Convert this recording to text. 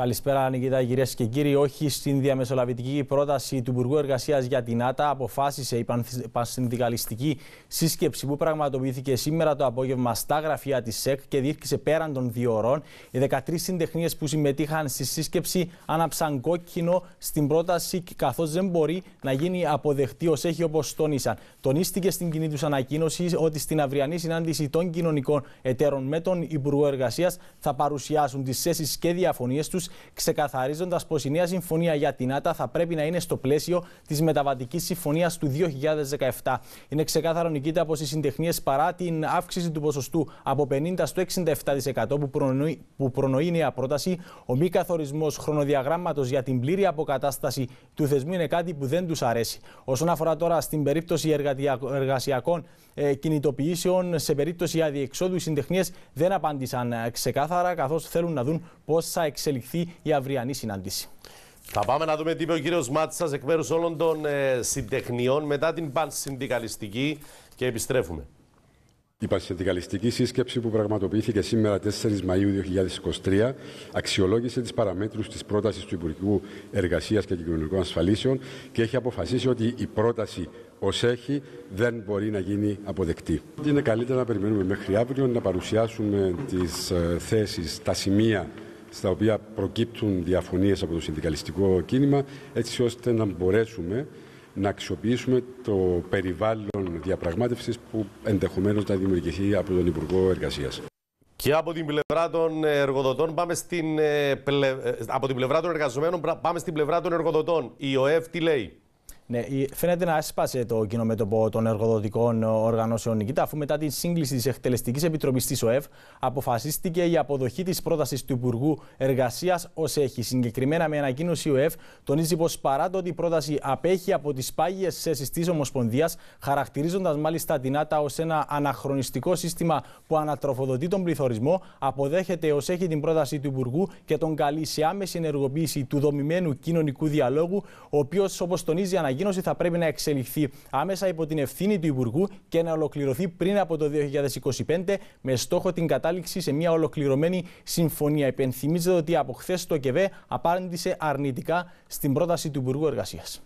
Καλησπέρα, Νικητά, κυρίες και κύριοι. Όχι στην διαμεσολαβητική πρόταση του Υπουργού Εργασίας για την ΑΤΑ, αποφάσισε η πανσυνδικαλιστική σύσκεψη που πραγματοποιήθηκε σήμερα το απόγευμα στα γραφεία της ΣΕΚ και διήρκησε πέραν των δύο ώρων. Οι 13 συντεχνίες που συμμετείχαν στη σύσκεψη άναψαν κόκκινο στην πρόταση, καθώς δεν μπορεί να γίνει αποδεκτή ως έχει όπως τόνισαν. Τονίστηκε στην κοινή τους ανακοίνωση ότι στην αυριανή συνάντηση των κοινωνικών εταίρων με τον Υπουργό Εργασίας θα παρουσιάσουν τις θέσεις και διαφωνίες τους ξεκαθαρίζοντας πως η νέα συμφωνία για την ΑΤΑ θα πρέπει να είναι στο πλαίσιο της μεταβατικής συμφωνίας του 2017. Είναι ξεκάθαρο, Νικήτα, πως οι συντεχνίες παρά την αύξηση του ποσοστού από 50% στο 67% που προνοεί, που προνοεί η νέα πρόταση, ο μη καθορισμός χρονοδιαγράμματος για την πλήρη αποκατάσταση του θεσμού είναι κάτι που δεν τους αρέσει. Όσον αφορά τώρα στην περίπτωση εργασιακών ε, κινητοποιήσεων, σε περίπτωση αδιεξόδου, οι συντεχνίες δεν απάντησαν ε, ξεκάθαρα, καθώς θέλουν να δουν πώς θα εξελιχθεί η αυριανή συνάντηση. Θα πάμε να δούμε τι είπε ο κύριος Μάτσας εκ μέρους όλων των ε, συντεχνιών μετά την πανσυνδικαλιστική και επιστρέφουμε. Η πανσυνδικαλιστική σύσκεψη που πραγματοποιήθηκε σήμερα 4 Μαου 2023 αξιολόγησε τις παραμέτρους της πρότασης του Υπουργικού Εργασίας και Κοινωνικών Ασφαλίσεων και έχει αποφασίσει ότι η πρόταση ως έχει δεν μπορεί να γίνει αποδεκτή. Είναι καλύτερα να περιμένουμε μέχρι αύριο να παρουσιάσουμε τις ε, θέσεις, τα σημεία στα οποία προκύπτουν διαφωνίες από το συνδικαλιστικό κίνημα, έτσι ώστε να μπορέσουμε να αξιοποιήσουμε το περιβάλλον διαπραγμάτευσης που ενδεχομένως να δημιουργηθεί από τον Υπουργό Εργασίας. Και από την πλευρά των εργοδοτών πάμε στην, ε, ε, πλευρά των εργαζομένων πάμε στην πλευρά των εργοδοτών. Η ΟΕΦ τι λέει. Ναι, φαίνεται να έσπασε το κοινό μέτωπο των εργοδοτικών ε, οργανώσεων Νικήτα, αφού μετά την σύγκληση της Εκτελεστικής Επιτροπής της ΟΕΒ αποφασίστηκε η αποδοχή της πρότασης του Υπουργού Εργασίας ως έχει. Συγκεκριμένα με ανακοίνωση η ΟΕΒ τονίζει πως παρά το ότι η πρόταση απέχει από τις πάγιες θέσεις της Ομοσπονδίας, χαρακτηρίζοντας μάλιστα την ΑΤΑ ως ένα αναχρονιστικό σύστημα που ανατροφοδοτεί τον πληθωρισμό, αποδέχεται ως έχει την πρόταση του Υπουργού και τον καλεί σε άμεση ενεργοποίηση του δομημένου κοινωνικού διαλόγου, ο οποίος, όπως τονίζει, η ανακοίνωση θα πρέπει να εξελιχθεί άμεσα υπό την ευθύνη του Υπουργού και να ολοκληρωθεί πριν από το 2025 με στόχο την κατάληξη σε μια ολοκληρωμένη συμφωνία. Υπενθυμίζεται ότι από χθες το ΚΕΒΕ απάντησε αρνητικά στην πρόταση του Υπουργού Εργασίας.